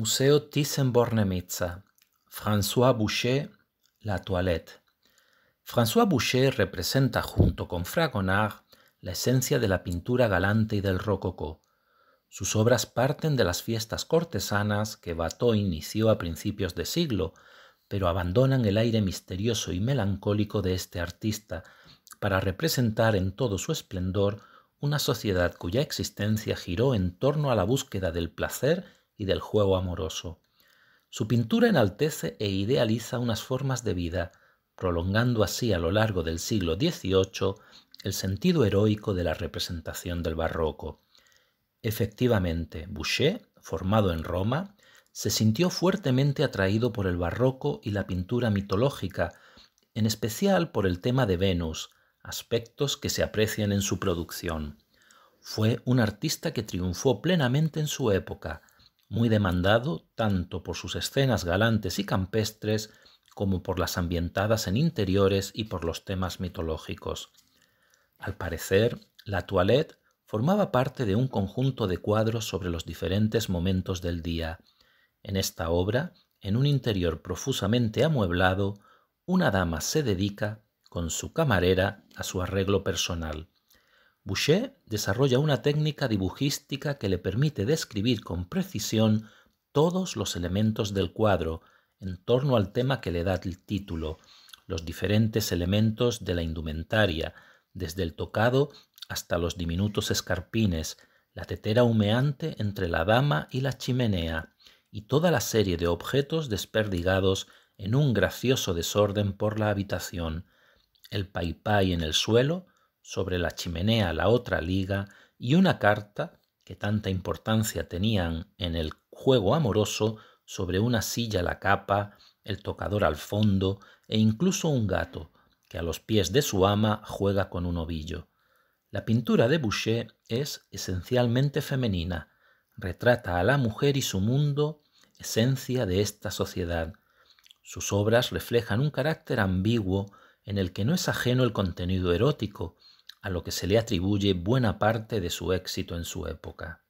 Museo Thyssen-Bornemisza, François Boucher, La Toilette. François Boucher representa junto con Fragonard la esencia de la pintura galante y del rococó. Sus obras parten de las fiestas cortesanas que Bateau inició a principios de siglo, pero abandonan el aire misterioso y melancólico de este artista para representar en todo su esplendor una sociedad cuya existencia giró en torno a la búsqueda del placer y del juego amoroso. Su pintura enaltece e idealiza unas formas de vida, prolongando así a lo largo del siglo XVIII el sentido heroico de la representación del barroco. Efectivamente, Boucher, formado en Roma, se sintió fuertemente atraído por el barroco y la pintura mitológica, en especial por el tema de Venus, aspectos que se aprecian en su producción. Fue un artista que triunfó plenamente en su época, muy demandado tanto por sus escenas galantes y campestres como por las ambientadas en interiores y por los temas mitológicos. Al parecer, la toilette formaba parte de un conjunto de cuadros sobre los diferentes momentos del día. En esta obra, en un interior profusamente amueblado, una dama se dedica, con su camarera, a su arreglo personal. Boucher desarrolla una técnica dibujística que le permite describir con precisión todos los elementos del cuadro en torno al tema que le da el título, los diferentes elementos de la indumentaria, desde el tocado hasta los diminutos escarpines, la tetera humeante entre la dama y la chimenea, y toda la serie de objetos desperdigados en un gracioso desorden por la habitación, el paypay en el suelo, sobre la chimenea la otra liga y una carta, que tanta importancia tenían en el juego amoroso, sobre una silla la capa, el tocador al fondo e incluso un gato, que a los pies de su ama juega con un ovillo. La pintura de Boucher es esencialmente femenina, retrata a la mujer y su mundo, esencia de esta sociedad. Sus obras reflejan un carácter ambiguo en el que no es ajeno el contenido erótico, a lo que se le atribuye buena parte de su éxito en su época.